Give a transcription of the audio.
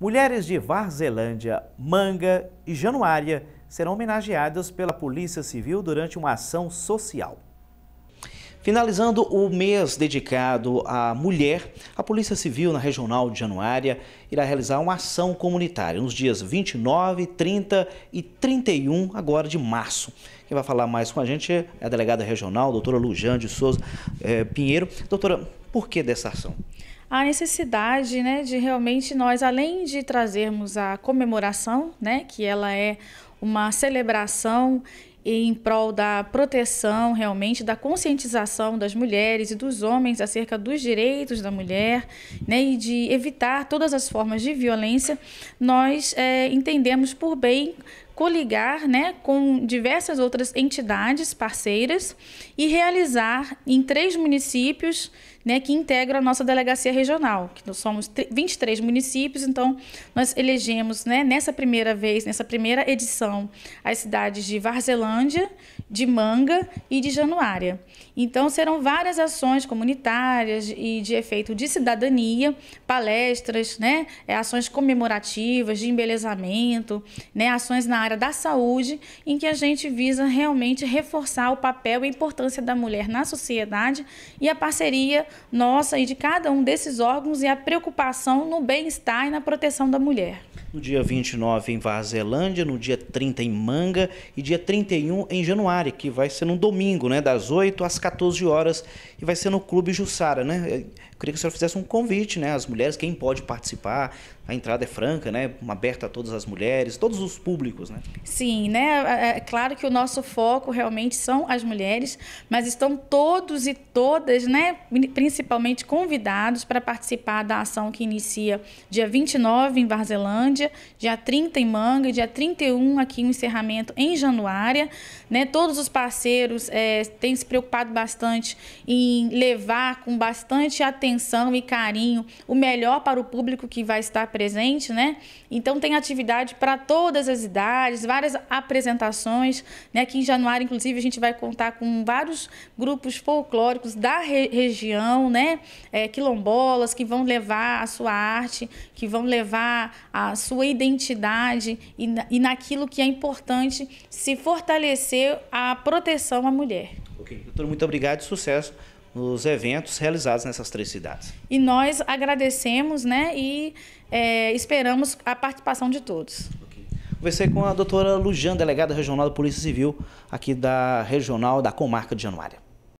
Mulheres de Varzelândia, Manga e Januária serão homenageadas pela Polícia Civil durante uma ação social. Finalizando o mês dedicado à mulher, a Polícia Civil na Regional de Januária irá realizar uma ação comunitária nos dias 29, 30 e 31 agora de março. Quem vai falar mais com a gente é a delegada regional, doutora Lujane de Souza é, Pinheiro. Doutora, por que dessa ação? a necessidade né, de realmente nós, além de trazermos a comemoração, né, que ela é uma celebração em prol da proteção, realmente, da conscientização das mulheres e dos homens acerca dos direitos da mulher né, e de evitar todas as formas de violência, nós é, entendemos por bem coligar né, com diversas outras entidades parceiras e realizar em três municípios né, que integram a nossa delegacia regional, que nós somos 23 municípios, então nós elegemos né, nessa primeira vez, nessa primeira edição, as cidades de Varzelândia, de Manga e de Januária. Então serão várias ações comunitárias e de efeito de cidadania, palestras, né, é, ações comemorativas, de embelezamento, né, ações na área área da saúde, em que a gente visa realmente reforçar o papel e a importância da mulher na sociedade e a parceria nossa e de cada um desses órgãos e a preocupação no bem-estar e na proteção da mulher no dia 29 em Varzelândia, no dia 30 em Manga e dia 31 em Januário, que vai ser no domingo, né, das 8 às 14 horas, e vai ser no Clube Jussara, né? Eu queria que o senhor fizesse um convite, né, às mulheres, quem pode participar. A entrada é franca, né, aberta a todas as mulheres, todos os públicos, né? Sim, né? É, é, é claro que o nosso foco realmente são as mulheres, mas estão todos e todas, né, principalmente convidados para participar da ação que inicia dia 29 em Varzelândia Uberlândia, dia 30 em Manga, dia 31 aqui um encerramento em Januária. Né? Todos os parceiros é, têm se preocupado bastante em levar com bastante atenção e carinho o melhor para o público que vai estar presente. Né? Então tem atividade para todas as idades, várias apresentações. Né? Aqui em Januária, inclusive, a gente vai contar com vários grupos folclóricos da re região, né? É, quilombolas, que vão levar a sua arte, que vão levar a sua identidade e, na, e naquilo que é importante se fortalecer a proteção à mulher. Ok, doutora, muito obrigado e sucesso nos eventos realizados nessas três cidades. E nós agradecemos né, e é, esperamos a participação de todos. Conversei com a doutora Lujan, delegada regional da Polícia Civil aqui da regional da comarca de Januária.